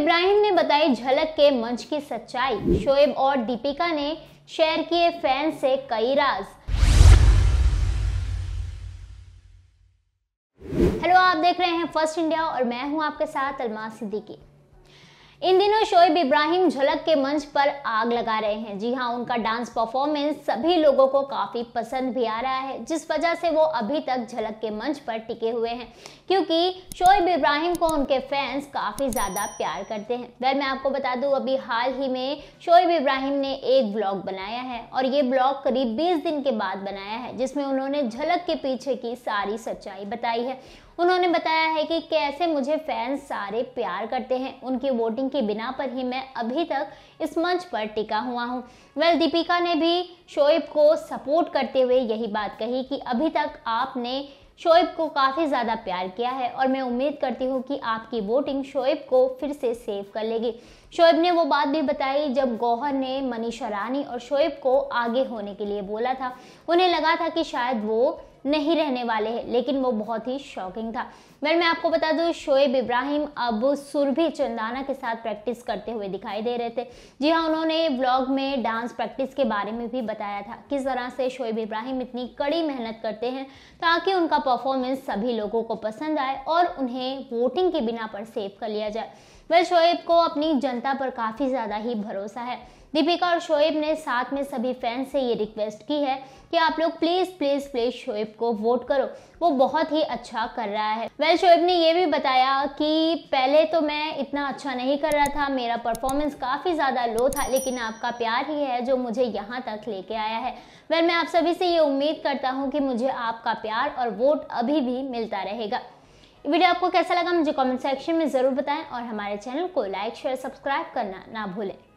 इब्राहिम ने बताई झलक के मंच की सच्चाई शोएब और दीपिका ने शेयर किए फैन से कई राज हेलो आप देख रहे हैं फर्स्ट इंडिया और मैं हूं आपके साथ अलमा सिद्दीकी इन दिनों शोएब इब्राहिम झलक के मंच पर आग लगा रहे हैं जी हाँ उनका डांस परफॉर्मेंस सभी लोगों को काफ़ी पसंद भी आ रहा है जिस वजह से वो अभी तक झलक के मंच पर टिके हुए हैं क्योंकि शोएब इब्राहिम को उनके फैंस काफ़ी ज़्यादा प्यार करते हैं वह मैं आपको बता दू अभी हाल ही में शोएब इब्राहिम ने एक ब्लॉग बनाया है और ये ब्लॉग करीब बीस दिन के बाद बनाया है जिसमें उन्होंने झलक के पीछे की सारी सच्चाई बताई है उन्होंने बताया है कि कैसे मुझे फैंस सारे प्यार करते हैं उनकी वोटिंग की बिना पर ही मैं अभी तक इस मंच पर टिका हुआ हूँ वेल दीपिका ने भी शोएब को सपोर्ट करते हुए यही बात कही कि अभी तक आपने शोएब को काफ़ी ज़्यादा प्यार किया है और मैं उम्मीद करती हूँ कि आपकी वोटिंग शोएब को फिर से सेव कर लेगी शोएब ने वो बात भी बताई जब गौहर ने मनीषा रानी और शोएब को आगे होने के लिए बोला था उन्हें लगा था कि शायद वो नहीं रहने वाले हैं लेकिन वो बहुत ही शॉकिंग था वेल मैं आपको बता दूं शोएब इब्राहिम अब सुरभि चंदाना के साथ प्रैक्टिस करते हुए दिखाई दे रहे थे जी हाँ उन्होंने ब्लॉग में डांस प्रैक्टिस के बारे में भी बताया था किस तरह से शोएब इब्राहिम इतनी कड़ी मेहनत करते हैं ताकि उनका परफॉर्मेंस सभी लोगों को पसंद आए और उन्हें वोटिंग के बिना पर सेव कर लिया जाए वह शोएब को अपनी जनता पर काफ़ी ज़्यादा ही भरोसा है दीपिका और शोएब ने साथ में सभी फैंस से ये रिक्वेस्ट की है कि आप लोग please please please Shoaib Shoaib को वोट करो वो बहुत ही अच्छा कर रहा है वेल शोएब ने ये भी बताया कि पहले तो मैं इतना अच्छा नहीं कर रहा था मेरा परफॉर्मेंस काफ़ी ज़्यादा लो था लेकिन आपका प्यार ही है जो मुझे यहाँ तक लेके आया है वेल मैं आप सभी से ये उम्मीद करता हूँ कि मुझे आपका प्यार और वोट अभी भी मिलता रहेगा वीडियो आपको कैसा लगा मुझे कमेंट सेक्शन में ज़रूर बताएं और हमारे चैनल को लाइक शेयर सब्सक्राइब करना ना भूलें